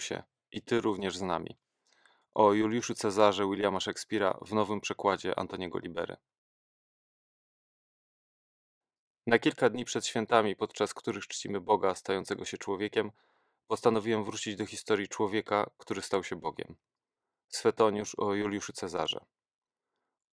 Chrystusie i Ty również z nami. O Juliuszu Cezarze Williama Szekspira w nowym przekładzie Antoniego Libery. Na kilka dni przed świętami, podczas których czcimy Boga stającego się człowiekiem, postanowiłem wrócić do historii człowieka, który stał się Bogiem. Swetoniusz o Juliuszu Cezarze.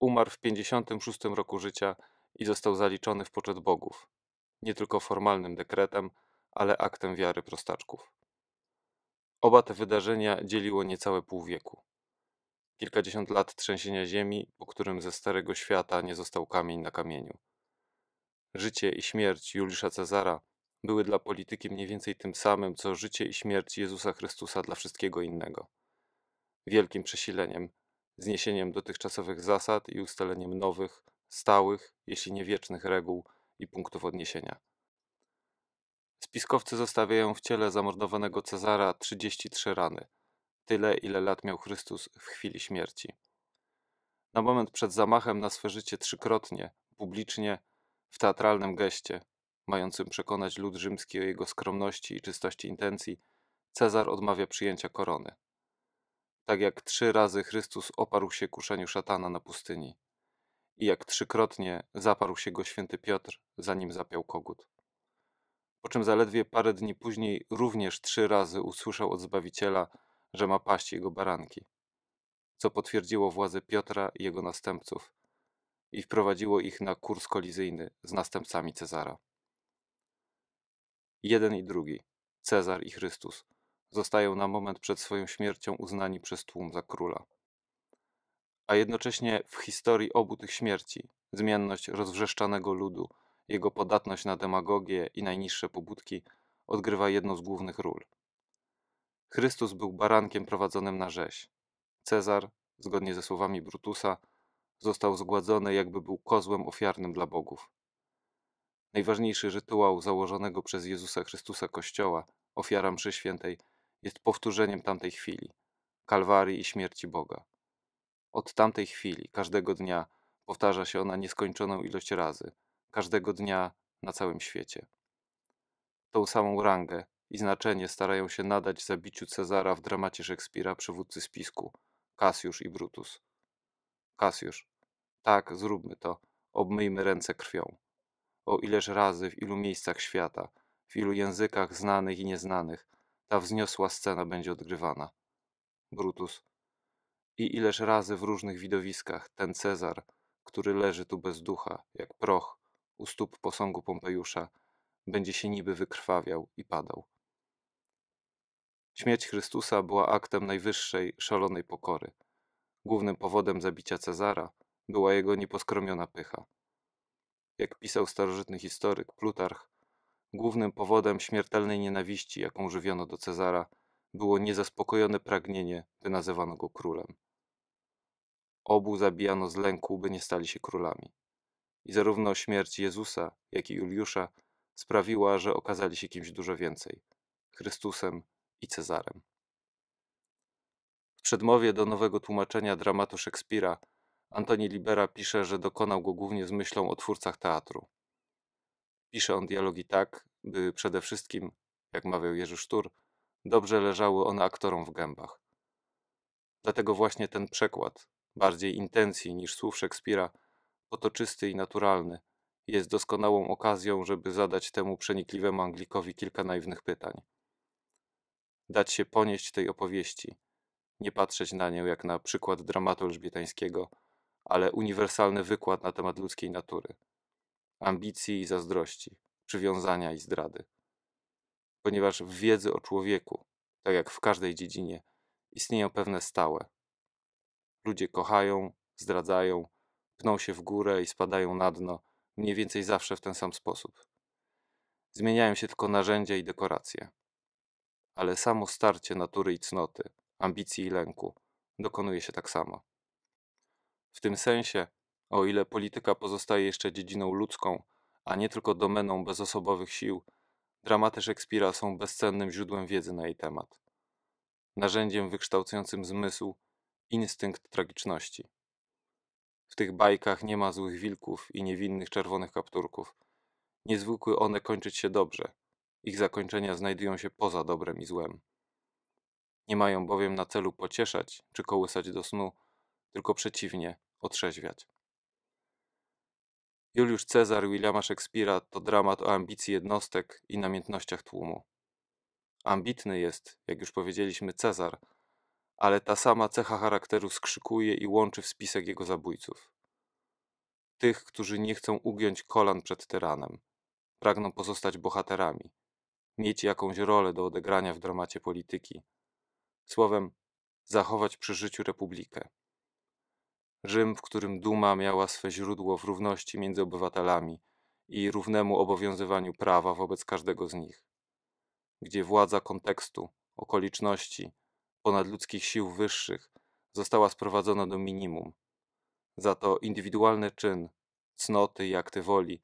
Umarł w 56 roku życia i został zaliczony w poczet bogów, nie tylko formalnym dekretem, ale aktem wiary prostaczków. Oba te wydarzenia dzieliło niecałe pół wieku. Kilkadziesiąt lat trzęsienia ziemi, po którym ze Starego Świata nie został kamień na kamieniu. Życie i śmierć Juliusza Cezara były dla polityki mniej więcej tym samym, co życie i śmierć Jezusa Chrystusa dla wszystkiego innego. Wielkim przesileniem, zniesieniem dotychczasowych zasad i ustaleniem nowych, stałych, jeśli nie wiecznych reguł i punktów odniesienia. Spiskowcy zostawiają w ciele zamordowanego Cezara 33 rany, tyle ile lat miał Chrystus w chwili śmierci. Na moment przed zamachem na swe życie trzykrotnie, publicznie, w teatralnym geście, mającym przekonać lud rzymski o jego skromności i czystości intencji, Cezar odmawia przyjęcia korony. Tak jak trzy razy Chrystus oparł się kuszeniu szatana na pustyni i jak trzykrotnie zaparł się go święty Piotr, zanim zapiał kogut po czym zaledwie parę dni później również trzy razy usłyszał od Zbawiciela, że ma paść jego baranki, co potwierdziło władzę Piotra i jego następców i wprowadziło ich na kurs kolizyjny z następcami Cezara. Jeden i drugi, Cezar i Chrystus, zostają na moment przed swoją śmiercią uznani przez tłum za króla. A jednocześnie w historii obu tych śmierci zmienność rozwrzeszczanego ludu – jego podatność na demagogię i najniższe pobudki odgrywa jedną z głównych ról. Chrystus był barankiem prowadzonym na rzeź. Cezar, zgodnie ze słowami Brutusa, został zgładzony, jakby był kozłem ofiarnym dla bogów. Najważniejszy rytuał założonego przez Jezusa Chrystusa Kościoła, ofiara mszy świętej, jest powtórzeniem tamtej chwili, kalwarii i śmierci Boga. Od tamtej chwili, każdego dnia, powtarza się ona nieskończoną ilość razy – każdego dnia na całym świecie. Tą samą rangę i znaczenie starają się nadać zabiciu Cezara w dramacie Szekspira przywódcy spisku, Kasjusz i Brutus. Kasjusz, tak, zróbmy to, obmyjmy ręce krwią. O ileż razy, w ilu miejscach świata, w ilu językach znanych i nieznanych, ta wzniosła scena będzie odgrywana. Brutus. I ileż razy w różnych widowiskach ten Cezar, który leży tu bez ducha, jak proch, u stóp posągu Pompejusza będzie się niby wykrwawiał i padał. Śmierć Chrystusa była aktem najwyższej, szalonej pokory. Głównym powodem zabicia Cezara była jego nieposkromiona pycha. Jak pisał starożytny historyk Plutarch, głównym powodem śmiertelnej nienawiści, jaką żywiono do Cezara, było niezaspokojone pragnienie, by nazywano go królem. Obu zabijano z lęku, by nie stali się królami. I zarówno śmierć Jezusa, jak i Juliusza sprawiła, że okazali się kimś dużo więcej Chrystusem i Cezarem. W przedmowie do nowego tłumaczenia dramatu Szekspira Antoni Libera pisze, że dokonał go głównie z myślą o twórcach teatru. Pisze on dialogi tak, by przede wszystkim, jak mawiał Jerzy Sztur, dobrze leżały one aktorom w gębach. Dlatego właśnie ten przekład, bardziej intencji niż słów Szekspira, oto czysty i naturalny, jest doskonałą okazją, żeby zadać temu przenikliwemu Anglikowi kilka naiwnych pytań. Dać się ponieść tej opowieści, nie patrzeć na nią jak na przykład dramatu elżbietańskiego, ale uniwersalny wykład na temat ludzkiej natury, ambicji i zazdrości, przywiązania i zdrady. Ponieważ w wiedzy o człowieku, tak jak w każdej dziedzinie, istnieją pewne stałe. Ludzie kochają, zdradzają, pną się w górę i spadają na dno, mniej więcej zawsze w ten sam sposób. Zmieniają się tylko narzędzia i dekoracje. Ale samo starcie natury i cnoty, ambicji i lęku dokonuje się tak samo. W tym sensie, o ile polityka pozostaje jeszcze dziedziną ludzką, a nie tylko domeną bezosobowych sił, dramaty Szekspira są bezcennym źródłem wiedzy na jej temat. Narzędziem wykształcającym zmysł, instynkt tragiczności. W tych bajkach nie ma złych wilków i niewinnych czerwonych kapturków. Nie zwykły one kończyć się dobrze. Ich zakończenia znajdują się poza dobrem i złem. Nie mają bowiem na celu pocieszać czy kołysać do snu, tylko przeciwnie, otrzeźwiać. Juliusz Cezar Williama Szekspira to dramat o ambicji jednostek i namiętnościach tłumu. Ambitny jest, jak już powiedzieliśmy, Cezar – ale ta sama cecha charakteru skrzykuje i łączy w spisek jego zabójców. Tych, którzy nie chcą ugiąć kolan przed tyranem, pragną pozostać bohaterami, mieć jakąś rolę do odegrania w dramacie polityki. Słowem, zachować przy życiu republikę. Rzym, w którym duma miała swe źródło w równości między obywatelami i równemu obowiązywaniu prawa wobec każdego z nich, gdzie władza kontekstu, okoliczności, ponadludzkich sił wyższych została sprowadzona do minimum. Za to indywidualny czyn, cnoty i akty woli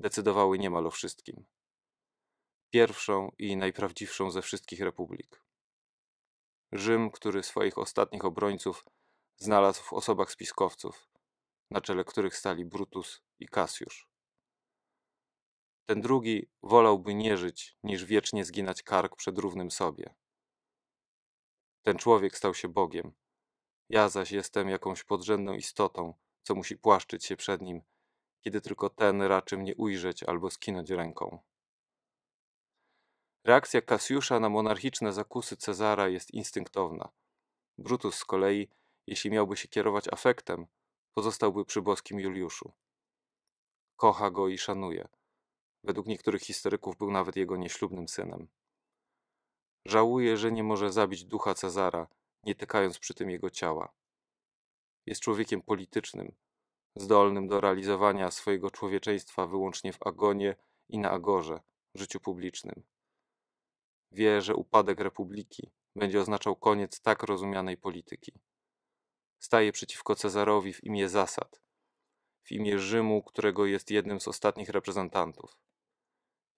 decydowały niemal o wszystkim. Pierwszą i najprawdziwszą ze wszystkich republik. Rzym, który swoich ostatnich obrońców znalazł w osobach spiskowców, na czele których stali Brutus i Kasjusz. Ten drugi wolałby nie żyć, niż wiecznie zginać kark przed równym sobie. Ten człowiek stał się Bogiem. Ja zaś jestem jakąś podrzędną istotą, co musi płaszczyć się przed nim, kiedy tylko ten raczy mnie ujrzeć albo skinąć ręką. Reakcja Kasjusza na monarchiczne zakusy Cezara jest instynktowna. Brutus z kolei, jeśli miałby się kierować afektem, pozostałby przy boskim Juliuszu. Kocha go i szanuje. Według niektórych historyków był nawet jego nieślubnym synem. Żałuje, że nie może zabić ducha Cezara, nie tykając przy tym jego ciała. Jest człowiekiem politycznym, zdolnym do realizowania swojego człowieczeństwa wyłącznie w agonie i na agorze, życiu publicznym. Wie, że upadek republiki będzie oznaczał koniec tak rozumianej polityki. Staje przeciwko Cezarowi w imię zasad, w imię Rzymu, którego jest jednym z ostatnich reprezentantów.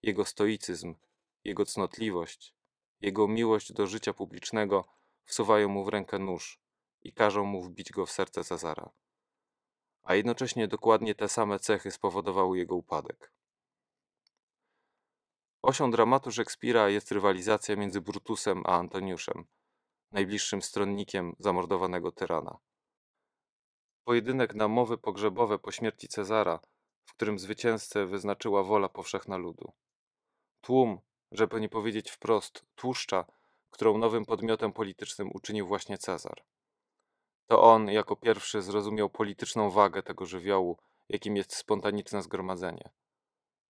Jego stoicyzm, jego cnotliwość, jego miłość do życia publicznego wsuwają mu w rękę nóż i każą mu wbić go w serce Cezara. A jednocześnie dokładnie te same cechy spowodowały jego upadek. Osią dramatu Szekspira jest rywalizacja między Brutusem a Antoniuszem, najbliższym stronnikiem zamordowanego tyrana. Pojedynek na mowy pogrzebowe po śmierci Cezara, w którym zwycięzcę wyznaczyła wola powszechna ludu. Tłum, żeby nie powiedzieć wprost tłuszcza, którą nowym podmiotem politycznym uczynił właśnie Cezar. To on jako pierwszy zrozumiał polityczną wagę tego żywiołu, jakim jest spontaniczne zgromadzenie.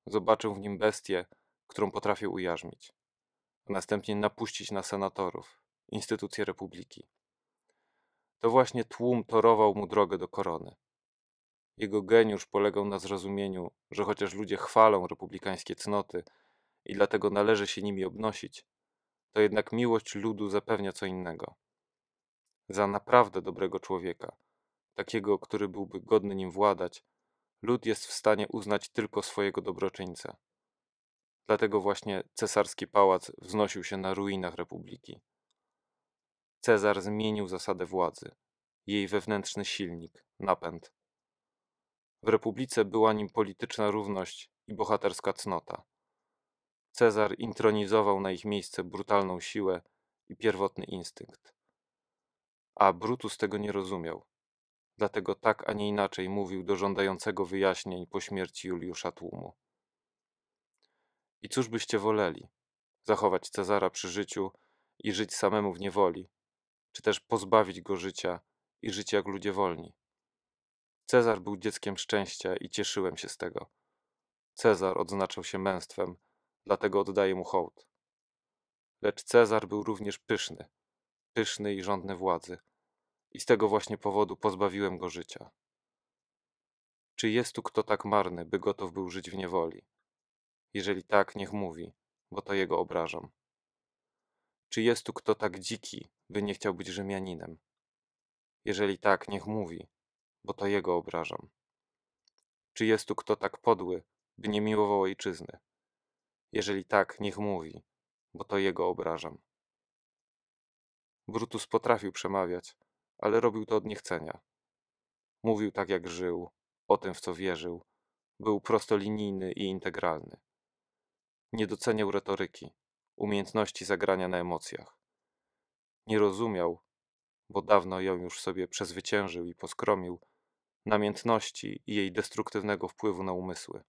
Zobaczył w nim bestię, którą potrafił ujarzmić, a następnie napuścić na senatorów, instytucje republiki. To właśnie tłum torował mu drogę do korony. Jego geniusz polegał na zrozumieniu, że chociaż ludzie chwalą republikańskie cnoty, i dlatego należy się nimi obnosić, to jednak miłość ludu zapewnia co innego. Za naprawdę dobrego człowieka, takiego, który byłby godny nim władać, lud jest w stanie uznać tylko swojego dobroczyńca. Dlatego właśnie cesarski pałac wznosił się na ruinach republiki. Cezar zmienił zasadę władzy, jej wewnętrzny silnik, napęd. W republice była nim polityczna równość i bohaterska cnota. Cezar intronizował na ich miejsce brutalną siłę i pierwotny instynkt. A Brutus tego nie rozumiał. Dlatego tak, a nie inaczej mówił do żądającego wyjaśnień po śmierci Juliusza tłumu. I cóż byście woleli? Zachować Cezara przy życiu i żyć samemu w niewoli, czy też pozbawić go życia i żyć jak ludzie wolni? Cezar był dzieckiem szczęścia i cieszyłem się z tego. Cezar odznaczał się męstwem dlatego oddaję mu hołd. Lecz Cezar był również pyszny, pyszny i żądny władzy, i z tego właśnie powodu pozbawiłem go życia. Czy jest tu kto tak marny, by gotów był żyć w niewoli? Jeżeli tak, niech mówi, bo to jego obrażam. Czy jest tu kto tak dziki, by nie chciał być Rzymianinem? Jeżeli tak, niech mówi, bo to jego obrażam. Czy jest tu kto tak podły, by nie miłował ojczyzny? Jeżeli tak, niech mówi, bo to jego obrażam. Brutus potrafił przemawiać, ale robił to od niechcenia. Mówił tak, jak żył, o tym, w co wierzył. Był prostolinijny i integralny. Nie doceniał retoryki, umiejętności zagrania na emocjach. Nie rozumiał, bo dawno ją już sobie przezwyciężył i poskromił, namiętności i jej destruktywnego wpływu na umysły.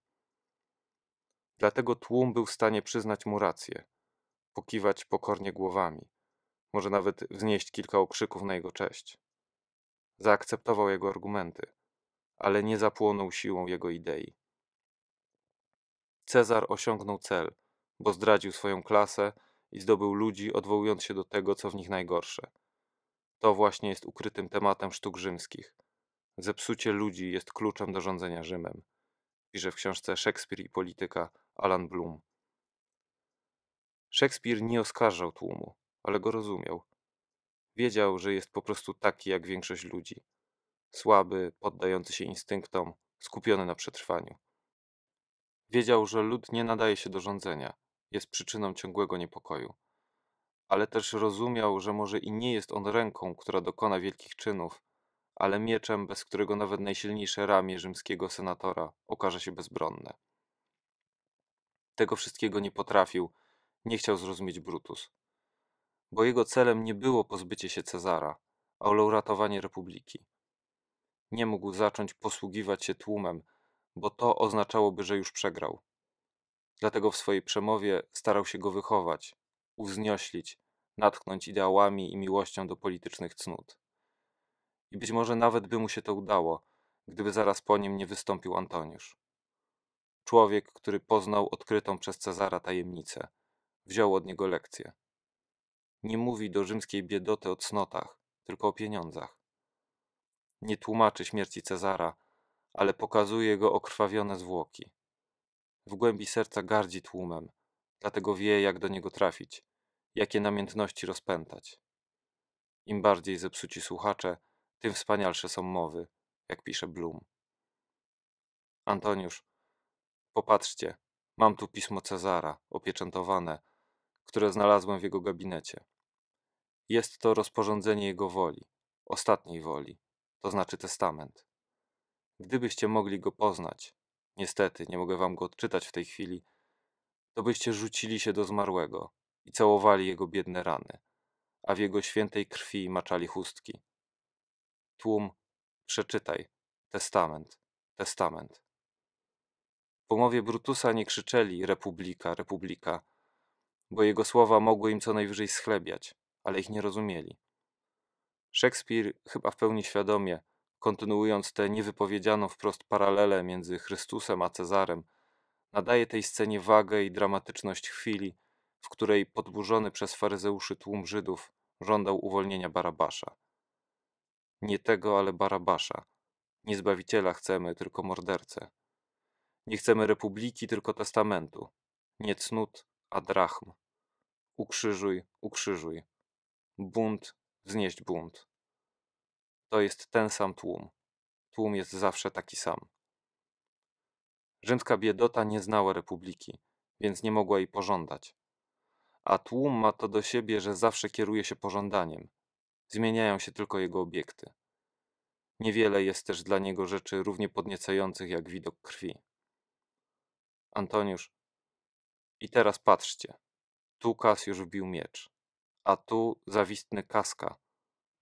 Dlatego tłum był w stanie przyznać mu rację, pokiwać pokornie głowami, może nawet wznieść kilka okrzyków na jego cześć. Zaakceptował jego argumenty, ale nie zapłonął siłą jego idei. Cezar osiągnął cel, bo zdradził swoją klasę i zdobył ludzi, odwołując się do tego, co w nich najgorsze. To właśnie jest ukrytym tematem sztuk rzymskich. Zepsucie ludzi jest kluczem do rządzenia Rzymem, pisze w książce Szekspir i Polityka Alan Bloom. Szekspir nie oskarżał tłumu, ale go rozumiał. Wiedział, że jest po prostu taki jak większość ludzi. Słaby, poddający się instynktom, skupiony na przetrwaniu. Wiedział, że lud nie nadaje się do rządzenia, jest przyczyną ciągłego niepokoju. Ale też rozumiał, że może i nie jest on ręką, która dokona wielkich czynów, ale mieczem, bez którego nawet najsilniejsze ramię rzymskiego senatora okaże się bezbronne tego wszystkiego nie potrafił, nie chciał zrozumieć Brutus. Bo jego celem nie było pozbycie się Cezara, ale uratowanie republiki. Nie mógł zacząć posługiwać się tłumem, bo to oznaczałoby, że już przegrał. Dlatego w swojej przemowie starał się go wychować, uwznioślić, natknąć ideałami i miłością do politycznych cnót. I być może nawet by mu się to udało, gdyby zaraz po nim nie wystąpił Antoniusz. Człowiek, który poznał odkrytą przez Cezara tajemnicę. Wziął od niego lekcję. Nie mówi do rzymskiej biedoty o cnotach, tylko o pieniądzach. Nie tłumaczy śmierci Cezara, ale pokazuje jego okrwawione zwłoki. W głębi serca gardzi tłumem, dlatego wie, jak do niego trafić, jakie namiętności rozpętać. Im bardziej zepsuci słuchacze, tym wspanialsze są mowy, jak pisze Bloom. Antoniusz Popatrzcie, mam tu pismo Cezara, opieczętowane, które znalazłem w jego gabinecie. Jest to rozporządzenie jego woli, ostatniej woli, to znaczy testament. Gdybyście mogli go poznać, niestety nie mogę wam go odczytać w tej chwili, to byście rzucili się do zmarłego i całowali jego biedne rany, a w jego świętej krwi maczali chustki. Tłum, przeczytaj, testament, testament. Po mowie Brutusa nie krzyczeli republika, republika, bo jego słowa mogły im co najwyżej schlebiać, ale ich nie rozumieli. Szekspir, chyba w pełni świadomie, kontynuując tę niewypowiedzianą wprost paralelę między Chrystusem a Cezarem, nadaje tej scenie wagę i dramatyczność chwili, w której podburzony przez faryzeuszy tłum Żydów żądał uwolnienia Barabasza. Nie tego, ale Barabasza. Nie Zbawiciela chcemy, tylko mordercę. Nie chcemy republiki, tylko testamentu. Nie cnót, a drachm. Ukrzyżuj, ukrzyżuj. Bunt, znieść bunt. To jest ten sam tłum. Tłum jest zawsze taki sam. Rzymska biedota nie znała republiki, więc nie mogła jej pożądać. A tłum ma to do siebie, że zawsze kieruje się pożądaniem. Zmieniają się tylko jego obiekty. Niewiele jest też dla niego rzeczy równie podniecających jak widok krwi. Antoniusz. I teraz patrzcie. Tu Kas już wbił miecz, a tu zawistny Kaska,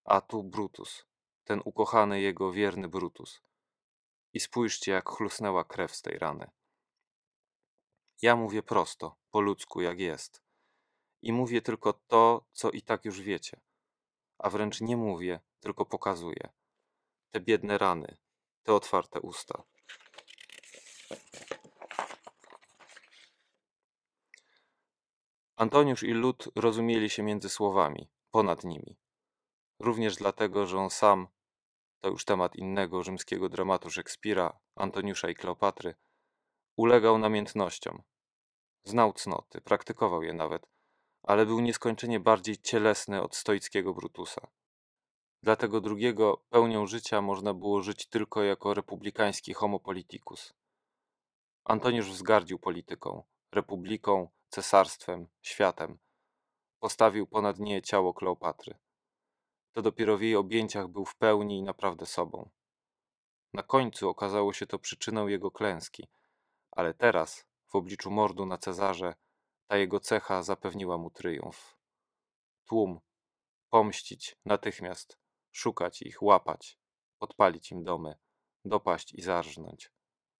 a tu Brutus, ten ukochany jego wierny Brutus. I spójrzcie, jak chlusnęła krew z tej rany. Ja mówię prosto, po ludzku jak jest. I mówię tylko to, co i tak już wiecie. A wręcz nie mówię, tylko pokazuję. Te biedne rany, te otwarte usta. Antoniusz i lud rozumieli się między słowami, ponad nimi. Również dlatego, że on sam, to już temat innego rzymskiego dramatu Szekspira, Antoniusza i Kleopatry, ulegał namiętnościom. Znał cnoty, praktykował je nawet, ale był nieskończenie bardziej cielesny od stoickiego Brutusa. Dlatego drugiego pełnią życia można było żyć tylko jako republikański homo politicus. Antoniusz wzgardził polityką, republiką, cesarstwem, światem. Postawił ponad nie ciało Kleopatry. To dopiero w jej objęciach był w pełni i naprawdę sobą. Na końcu okazało się to przyczyną jego klęski, ale teraz, w obliczu mordu na Cezarze, ta jego cecha zapewniła mu tryumf. Tłum, pomścić natychmiast, szukać ich, łapać, podpalić im domy, dopaść i zarżnąć.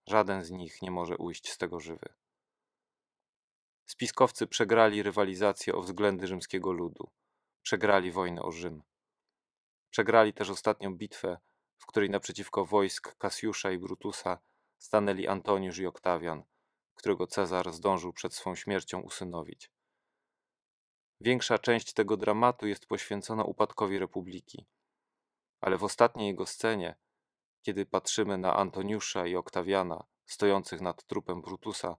Żaden z nich nie może ujść z tego żywy. Spiskowcy przegrali rywalizację o względy rzymskiego ludu. Przegrali wojnę o Rzym. Przegrali też ostatnią bitwę, w której naprzeciwko wojsk Kasjusza i Brutusa stanęli Antoniusz i Oktawian, którego Cezar zdążył przed swą śmiercią usynowić. Większa część tego dramatu jest poświęcona upadkowi republiki. Ale w ostatniej jego scenie, kiedy patrzymy na Antoniusza i Oktawiana stojących nad trupem Brutusa,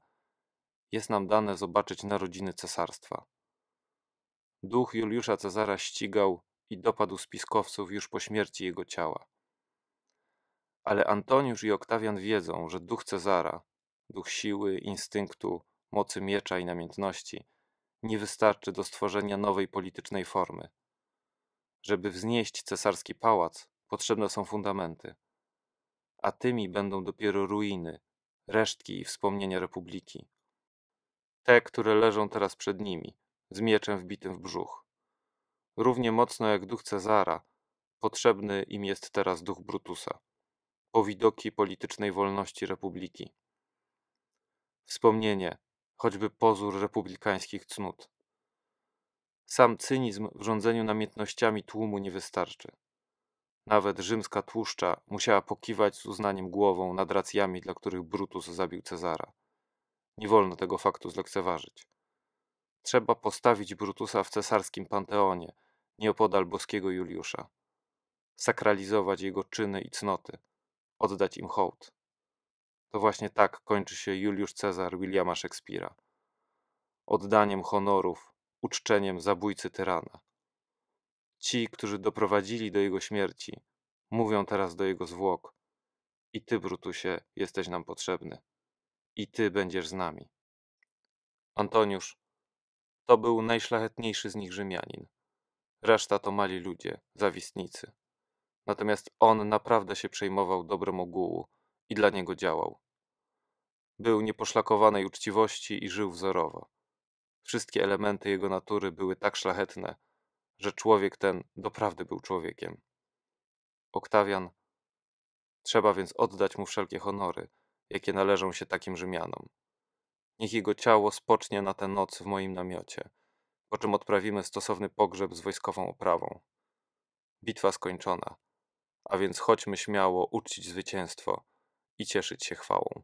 jest nam dane zobaczyć narodziny cesarstwa. Duch Juliusza Cezara ścigał i dopadł spiskowców już po śmierci jego ciała. Ale Antoniusz i Oktawian wiedzą, że duch Cezara, duch siły, instynktu, mocy miecza i namiętności, nie wystarczy do stworzenia nowej politycznej formy. Żeby wznieść cesarski pałac, potrzebne są fundamenty. A tymi będą dopiero ruiny, resztki i wspomnienia republiki te, które leżą teraz przed nimi, z mieczem wbitym w brzuch. Równie mocno jak duch Cezara, potrzebny im jest teraz duch Brutusa, widoki politycznej wolności republiki. Wspomnienie, choćby pozór republikańskich cnót. Sam cynizm w rządzeniu namiętnościami tłumu nie wystarczy. Nawet rzymska tłuszcza musiała pokiwać z uznaniem głową nad racjami, dla których Brutus zabił Cezara. Nie wolno tego faktu zlekceważyć. Trzeba postawić Brutusa w cesarskim panteonie, nieopodal boskiego Juliusza. Sakralizować jego czyny i cnoty, oddać im hołd. To właśnie tak kończy się Juliusz Cezar Williama Szekspira. Oddaniem honorów, uczczeniem zabójcy tyrana. Ci, którzy doprowadzili do jego śmierci, mówią teraz do jego zwłok. I ty, Brutusie, jesteś nam potrzebny i ty będziesz z nami. Antoniusz to był najszlachetniejszy z nich Rzymianin. Reszta to mali ludzie, zawistnicy. Natomiast on naprawdę się przejmował dobrem ogółu i dla niego działał. Był nieposzlakowanej uczciwości i żył wzorowo. Wszystkie elementy jego natury były tak szlachetne, że człowiek ten doprawdy był człowiekiem. Oktawian, trzeba więc oddać mu wszelkie honory – jakie należą się takim Rzymianom. Niech jego ciało spocznie na tę noc w moim namiocie, po czym odprawimy stosowny pogrzeb z wojskową oprawą. Bitwa skończona, a więc chodźmy śmiało uczcić zwycięstwo i cieszyć się chwałą.